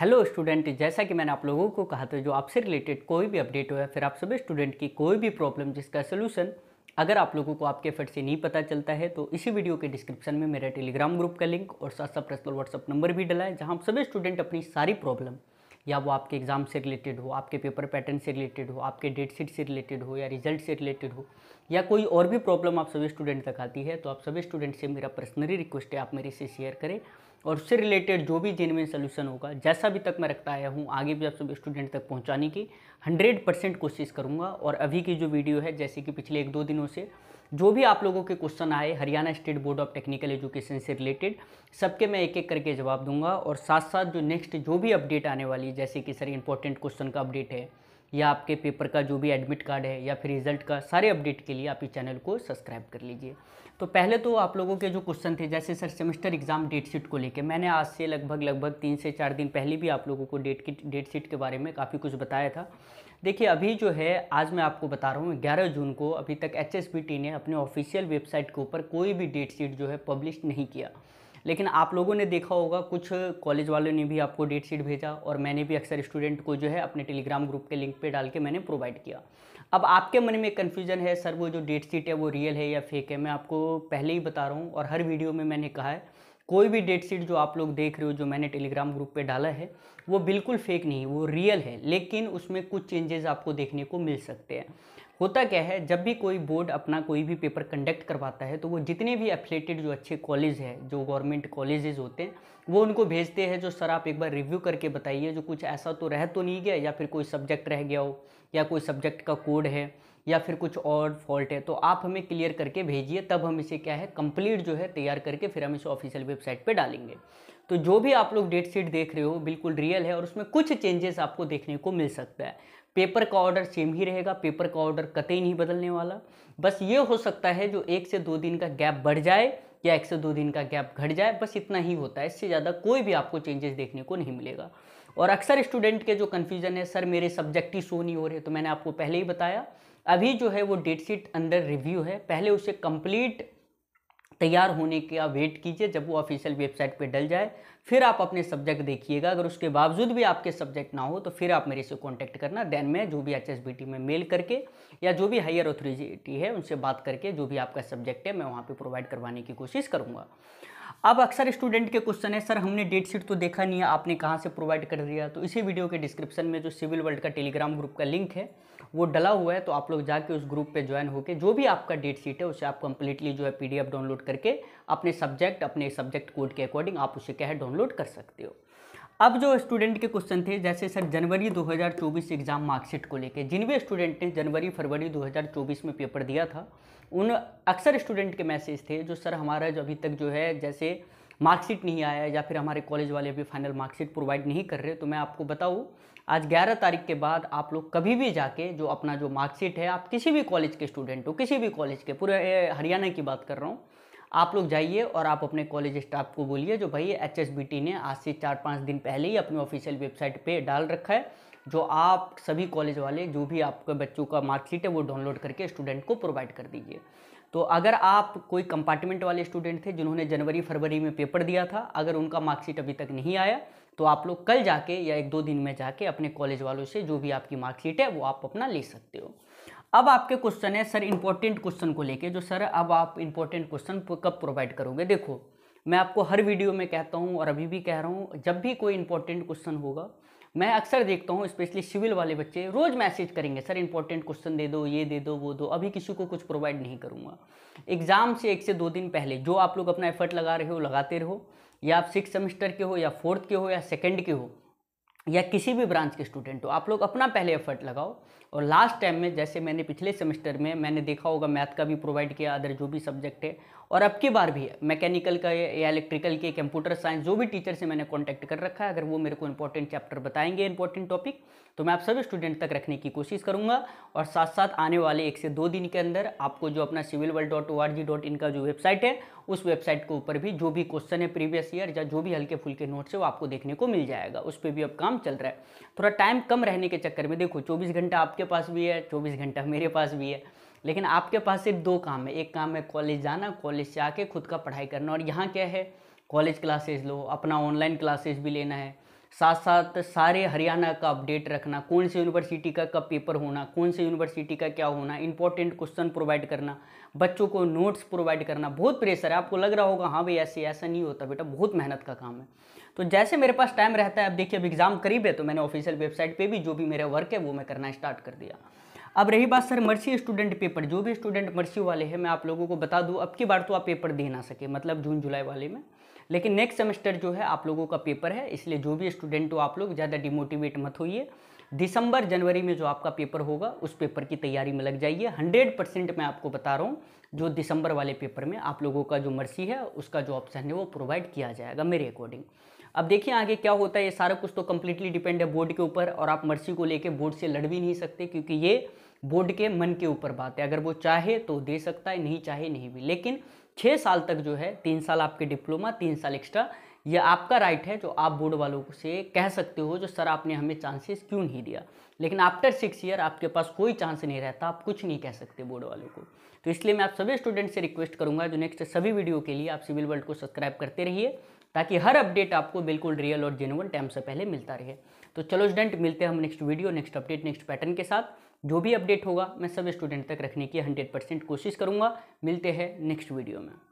hello student जैसा कि मैंने आप लोगों को कहा था जो आपसे रिलेटेड कोई भी अपडेट हो या फिर आप सभी स्टूडेंट की कोई भी प्रॉब्लम जिसका सोल्यूशन अगर आप लोगों को आपके फट से नहीं पता चलता है तो इसी वीडियो के डिस्क्रिप्शन में मेरा टेलीग्राम ग्रुप का लिंक और साथ साथ पर्सनल व्हाट्सअप नंबर भी डला है जहाँ आप सभी स्टूडेंट अपनी सारी प्रॉब्लम या वो आपके एग्जाम से रिलेटेड हो आपके पेपर पैटर्न से रिलेटेड हो आपके डेट शीट से रिलेटेड हो या रिजल्ट से रिलेटेड हो या कोई और भी प्रॉब्लम आप सभी स्टूडेंट तक आती है तो आप सभी स्टूडेंट से मेरा पर्सनली रिक्वेस्ट है आप मेरे से शेयर करें और उससे रिलेटेड जो भी जेनविन सोल्यूशन होगा जैसा भी तक मैं रखता आया हूँ आगे भी आप सब स्टूडेंट तक पहुँचाने की हंड्रेड परसेंट कोशिश करूँगा और अभी की जो वीडियो है जैसे कि पिछले एक दो दिनों से जो भी आप लोगों के क्वेश्चन आए Haryana state board of technical education से रिलेटेड सबके मैं एक एक करके जवाब दूंगा और साथ साथ जो नेक्स्ट जो भी अपडेट आने वाली है जैसे कि सर इंपॉर्टेंट क्वेश्चन का अपडेट है या आपके पेपर का जो भी एडमिट कार्ड है या फिर रिजल्ट का सारे अपडेट के लिए आप इस चैनल को सब्सक्राइब कर लीजिए तो पहले तो आप लोगों के जो क्वेश्चन थे जैसे sir semester exam date sheet को लेके मैंने आज से लगभग लगभग तीन से चार दिन पहले भी आप लोगों को डेट की डेट शीट के बारे में काफ़ी कुछ बताया था देखिए अभी जो है आज मैं आपको बता रहा हूँ 11 जून को अभी तक एच ने अपने ऑफिशियल वेबसाइट के ऊपर कोई भी डेट शीट जो है पब्लिश नहीं किया लेकिन आप लोगों ने देखा होगा कुछ कॉलेज वालों ने भी आपको डेट शीट भेजा और मैंने भी अक्सर स्टूडेंट को जो है अपने टेलीग्राम ग्रुप के लिंक पे डाल के मैंने प्रोवाइड किया अब आपके मन में कन्फ्यूजन है सर वो जो डेट शीट है वो रियल है या फेक है मैं आपको पहले ही बता रहा हूँ और हर वीडियो में मैंने कहा है कोई भी डेट शीट जो आप लोग देख रहे हो जो मैंने टेलीग्राम ग्रुप पे डाला है वो बिल्कुल फेक नहीं वो रियल है लेकिन उसमें कुछ चेंजेस आपको देखने को मिल सकते हैं होता क्या है जब भी कोई बोर्ड अपना कोई भी पेपर कंडक्ट करवाता है तो वो जितने भी एफिलेटेड जो अच्छे कॉलेज है जो गवर्नमेंट कॉलेजेस होते हैं वो उनको भेजते हैं जो सर आप एक बार रिव्यू करके बताइए जो कुछ ऐसा तो रह तो नहीं गया या फिर कोई सब्जेक्ट रह गया हो या कोई सब्जेक्ट का कोड है या फिर कुछ और फॉल्ट है तो आप हमें क्लियर करके भेजिए तब हम इसे क्या है कंप्लीट जो है तैयार करके फिर हम इसे ऑफिशियल वेबसाइट पे डालेंगे तो जो भी आप लोग डेट शीट देख रहे हो बिल्कुल रियल है और उसमें कुछ चेंजेस आपको देखने को मिल सकता है पेपर का ऑर्डर सेम ही रहेगा पेपर का ऑर्डर कतई नहीं बदलने वाला बस ये हो सकता है जो एक से दो दिन का गैप बढ़ जाए या एक से दो दिन का गैप घट जाए बस इतना ही होता है इससे ज़्यादा कोई भी आपको चेंजेस देखने को नहीं मिलेगा और अक्सर स्टूडेंट के जो कन्फ्यूज़न है सर मेरे सब्जेक्ट ही शो नहीं हो रहे तो मैंने आपको पहले ही बताया अभी जो है वो डेट शीट अंडर रिव्यू है पहले उसे कंप्लीट तैयार होने का वेट कीजिए जब वो ऑफिशियल वेबसाइट पे डल जाए फिर आप अपने सब्जेक्ट देखिएगा अगर उसके बावजूद भी आपके सब्जेक्ट ना हो तो फिर आप मेरे से कॉन्टैक्ट करना देन मैं जो भी एच में मेल करके या जो भी हायर ऑथोरिटी है उनसे बात करके जो भी आपका सब्जेक्ट है मैं वहाँ पर प्रोवाइड करवाने की कोशिश करूँगा अब अक्सर स्टूडेंट के क्वेश्चन है सर हमने डेट शीट तो देखा नहीं है आपने कहाँ से प्रोवाइड कर दिया तो इसी वीडियो के डिस्क्रिप्शन में जो सिविल वर्ल्ड का टेलीग्राम ग्रुप का लिंक है वो डला हुआ है तो आप लोग जाके उस ग्रुप पे ज्वाइन होकर जो भी आपका डेट शीट है उसे आप कंप्लीटली जो है पीडीएफ डाउनलोड करके अपने सब्जेक्ट अपने सब्जेक्ट कोड के अकॉर्डिंग आप उसे क्या है डाउनलोड कर सकते हो अब जो स्टूडेंट के क्वेश्चन थे जैसे सर जनवरी 2024 एग्ज़ाम मार्कशीट को लेके जिन भी स्टूडेंट ने जनवरी फरवरी 2024 में पेपर दिया था उन अक्सर स्टूडेंट के मैसेज थे जो सर हमारा जो अभी तक जो है जैसे मार्कशीट नहीं आया या फिर हमारे कॉलेज वाले अभी फाइनल मार्कशीट प्रोवाइड नहीं कर रहे तो मैं आपको बताऊँ आज 11 तारीख के बाद आप लोग कभी भी जाके जो अपना जो मार्कशीट है आप किसी भी कॉलेज के स्टूडेंट हो किसी भी कॉलेज के पूरे हरियाणा की बात कर रहा हूँ आप लोग जाइए और आप अपने कॉलेज स्टाफ को बोलिए जो भाई एच ने आज से चार पाँच दिन पहले ही अपनी ऑफिशियल वेबसाइट पर डाल रखा है जो आप सभी कॉलेज वाले जो भी आपके बच्चों का मार्कशीट है वो डाउनलोड करके स्टूडेंट को प्रोवाइड कर दीजिए तो अगर आप कोई कंपार्टमेंट वाले स्टूडेंट थे जिन्होंने जनवरी फरवरी में पेपर दिया था अगर उनका मार्कशीट अभी तक नहीं आया तो आप लोग कल जाके या एक दो दिन में जाके अपने कॉलेज वालों से जो भी आपकी मार्कशीट है वो आप अपना ले सकते हो अब आपके क्वेश्चन है सर इंपॉर्टेंट क्वेश्चन को लेके जो सर अब आप इंपॉर्टेंट क्वेश्चन कब प्रोवाइड करोगे देखो मैं आपको हर वीडियो में कहता हूँ और अभी भी कह रहा हूँ जब भी कोई इंपॉर्टेंट क्वेश्चन होगा मैं अक्सर देखता हूँ स्पेशली सिविल वाले बच्चे रोज़ मैसेज करेंगे सर इंपॉर्टेंट क्वेश्चन दे दो ये दे दो वो दो अभी किसी को कुछ प्रोवाइड नहीं करूँगा एग्ज़ाम से एक से दो दिन पहले जो आप लोग अपना एफर्ट लगा रहे हो लगाते रहो या आप सिक्स सेमेस्टर के हो या फोर्थ के हो या सेकेंड के हो या किसी भी ब्रांच के स्टूडेंट हो आप लोग अपना पहले एफर्ट लगाओ और लास्ट टाइम में जैसे मैंने पिछले सेमेस्टर में मैंने देखा होगा मैथ का भी प्रोवाइड किया अदर जो भी सब्जेक्ट है और अब की बार भी है मैकेनिकल का या इलेक्ट्रिकल के कंप्यूटर साइंस जो भी टीचर से मैंने कॉन्टैक्ट कर रखा है अगर वो मेरे को इंपॉर्टेंट चैप्टर बताएंगे इंपॉर्टेंट टॉपिक तो मैं आप सभी स्टूडेंट तक रखने की कोशिश करूँगा और साथ साथ आने वाले एक से दो दिन के अंदर आपको जो अपना civil world dot O R G dot इनका का जो वेबसाइट है उस वेबसाइट के ऊपर भी जो भी क्वेश्चन है प्रीवियस ईयर या जो भी हल्के फुल्के नोट्स है वो आपको देखने को मिल जाएगा उस पर भी अब काम चल रहा है थोड़ा टाइम कम रहने के चक्कर में देखो चौबीस घंटा आपके पास भी है चौबीस घंटा मेरे पास भी है लेकिन आपके पास सिर्फ दो काम है एक काम है कॉलेज जाना कॉलेज से आके खुद का पढ़ाई करना और यहाँ क्या है कॉलेज क्लासेस लो अपना ऑनलाइन क्लासेस भी लेना है साथ साथ सारे हरियाणा का अपडेट रखना कौन से यूनिवर्सिटी का कब पेपर होना कौन से यूनिवर्सिटी का क्या होना इंपॉर्टेंट क्वेश्चन प्रोवाइड करना बच्चों को नोट्स प्रोवाइड करना बहुत प्रेशर है आपको लग रहा होगा हाँ भाई ऐसे ऐसा नहीं होता बेटा बहुत मेहनत का काम है तो जैसे मेरे पास टाइम रहता है अब देखिए अब एग्ज़ाम करीब है तो मैंने ऑफिशियल वेबसाइट पर भी जो भी मेरा वर्क है वो मैं करना स्टार्ट कर दिया अब रही बात सर मर्सी स्टूडेंट पेपर जो भी स्टूडेंट मर्सी वाले हैं मैं आप लोगों को बता दूँ अब की बार तो आप पेपर दे ना सके मतलब जून जुलाई वाले में लेकिन नेक्स्ट सेमेस्टर जो है आप लोगों का पेपर है इसलिए जो भी स्टूडेंट हो आप लोग ज़्यादा डिमोटिवेट मत होइए दिसंबर जनवरी में जो आपका पेपर होगा उस पेपर की तैयारी में लग जाइए हंड्रेड परसेंट मैं आपको बता रहा हूँ जो दिसंबर वाले पेपर में आप लोगों का जो मर्सी है उसका जो ऑप्शन है वो प्रोवाइड किया जाएगा मेरे अकॉर्डिंग अब देखिए आगे क्या होता है ये सारा कुछ तो कम्प्लीटली डिपेंड है बोर्ड के ऊपर और आप मर्सी को लेकर बोर्ड से लड़ भी नहीं सकते क्योंकि ये बोर्ड के मन के ऊपर बात है अगर वो चाहे तो दे सकता है नहीं चाहे नहीं भी लेकिन छः साल तक जो है तीन साल आपके डिप्लोमा तीन साल एक्स्ट्रा ये आपका राइट है जो आप बोर्ड वालों से कह सकते हो जो सर आपने हमें चांसेस क्यों नहीं दिया लेकिन आफ्टर सिक्स ईयर आपके पास कोई चांस नहीं रहता आप कुछ नहीं कह सकते बोर्ड वालों को तो इसलिए मैं आप सभी स्टूडेंट से रिक्वेस्ट करूंगा जो नेक्स्ट सभी वीडियो के लिए आप सिविल वर्ल्ड को सब्सक्राइब करते रहिए ताकि हर अपडेट आपको बिल्कुल रियल और जेनुअन टाइम से पहले मिलता रहे तो चलो स्टूडेंट मिलते हैं हम next video next update next pattern के साथ जो भी अपडेट होगा मैं सभी स्टूडेंट तक रखने की हंड्रेड परसेंट कोशिश करूँगा मिलते हैं नेक्स्ट वीडियो में